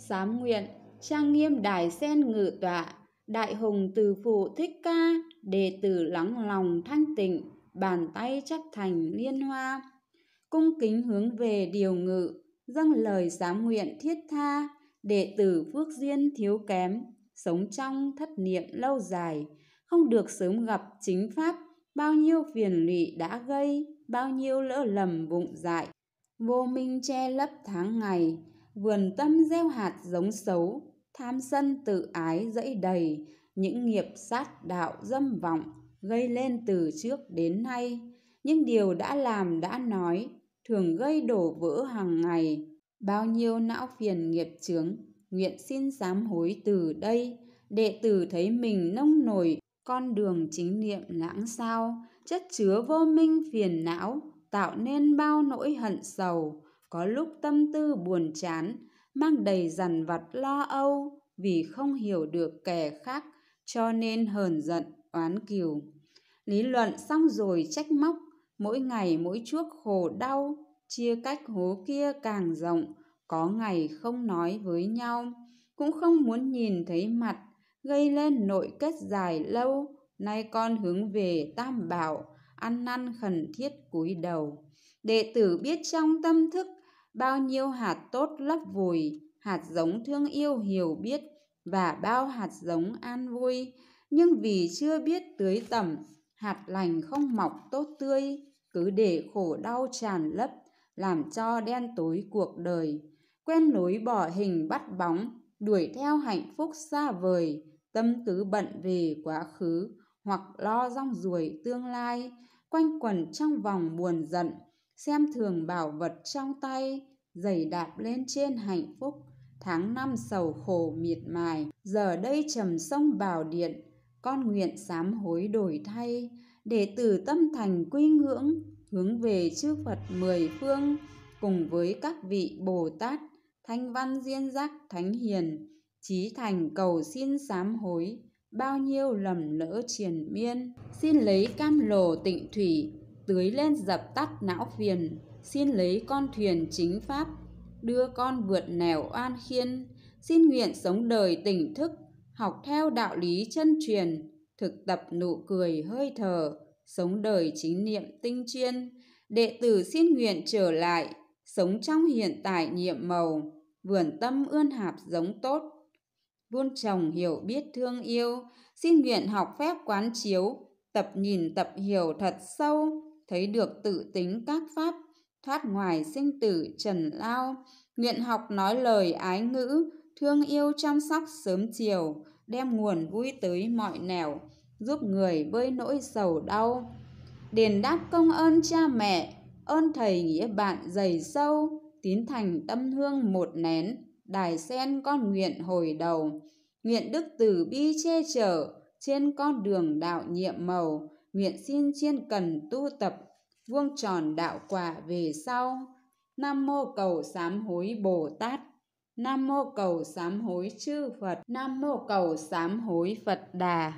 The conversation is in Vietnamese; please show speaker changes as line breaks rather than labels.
Sám nguyện, trang nghiêm đài sen ngự tọa, đại hùng từ phụ thích ca, đệ tử lắng lòng thanh tịnh, bàn tay chấp thành liên hoa. Cung kính hướng về điều ngự, dâng lời sám nguyện thiết tha, đệ tử phước duyên thiếu kém, sống trong thất niệm lâu dài, không được sớm gặp chính pháp, bao nhiêu phiền lụy đã gây, bao nhiêu lỡ lầm bụng dại, vô minh che lấp tháng ngày, vườn tâm gieo hạt giống xấu tham sân tự ái dẫy đầy những nghiệp sát đạo dâm vọng gây lên từ trước đến nay những điều đã làm đã nói thường gây đổ vỡ hàng ngày bao nhiêu não phiền nghiệp chướng nguyện xin sám hối từ đây đệ tử thấy mình nông nổi con đường chính niệm lãng sao chất chứa vô minh phiền não tạo nên bao nỗi hận sầu có lúc tâm tư buồn chán mang đầy dằn vặt lo âu vì không hiểu được kẻ khác cho nên hờn giận oán kiều lý luận xong rồi trách móc mỗi ngày mỗi chuốc khổ đau chia cách hố kia càng rộng có ngày không nói với nhau cũng không muốn nhìn thấy mặt gây lên nội kết dài lâu nay con hướng về tam bảo ăn năn khẩn thiết cúi đầu đệ tử biết trong tâm thức bao nhiêu hạt tốt lấp vùi hạt giống thương yêu hiểu biết và bao hạt giống an vui nhưng vì chưa biết tưới tẩm hạt lành không mọc tốt tươi cứ để khổ đau tràn lấp làm cho đen tối cuộc đời quen lối bỏ hình bắt bóng đuổi theo hạnh phúc xa vời tâm tứ bận về quá khứ hoặc lo rong ruổi tương lai quanh quẩn trong vòng buồn giận xem thường bảo vật trong tay, giày đạp lên trên hạnh phúc, tháng năm sầu khổ miệt mài, giờ đây trầm sông bảo điện, con nguyện sám hối đổi thay, để từ tâm thành quy ngưỡng, hướng về chư Phật mười phương, cùng với các vị Bồ Tát, Thanh Văn Diên Giác Thánh Hiền, Chí Thành cầu xin sám hối, bao nhiêu lầm lỡ triền miên, xin lấy cam lồ tịnh thủy, tưới lên dập tắt não phiền xin lấy con thuyền chính pháp đưa con vượt nẻo oan khiên xin nguyện sống đời tỉnh thức học theo đạo lý chân truyền thực tập nụ cười hơi thở sống đời chính niệm tinh chuyên đệ tử xin nguyện trở lại sống trong hiện tại nhiệm màu vườn tâm ươn hạp giống tốt vun trồng hiểu biết thương yêu xin nguyện học phép quán chiếu tập nhìn tập hiểu thật sâu thấy được tự tính các pháp thoát ngoài sinh tử trần lao nguyện học nói lời ái ngữ thương yêu chăm sóc sớm chiều đem nguồn vui tới mọi nẻo giúp người bơi nỗi sầu đau đền đáp công ơn cha mẹ ơn thầy nghĩa bạn dày sâu tín thành tâm hương một nén đài sen con nguyện hồi đầu nguyện đức từ bi che chở trên con đường đạo nhiệm màu nguyện xin chiên cần tu tập vuông tròn đạo quả về sau nam mô cầu sám hối bồ tát nam mô cầu sám hối chư phật nam mô cầu sám hối phật đà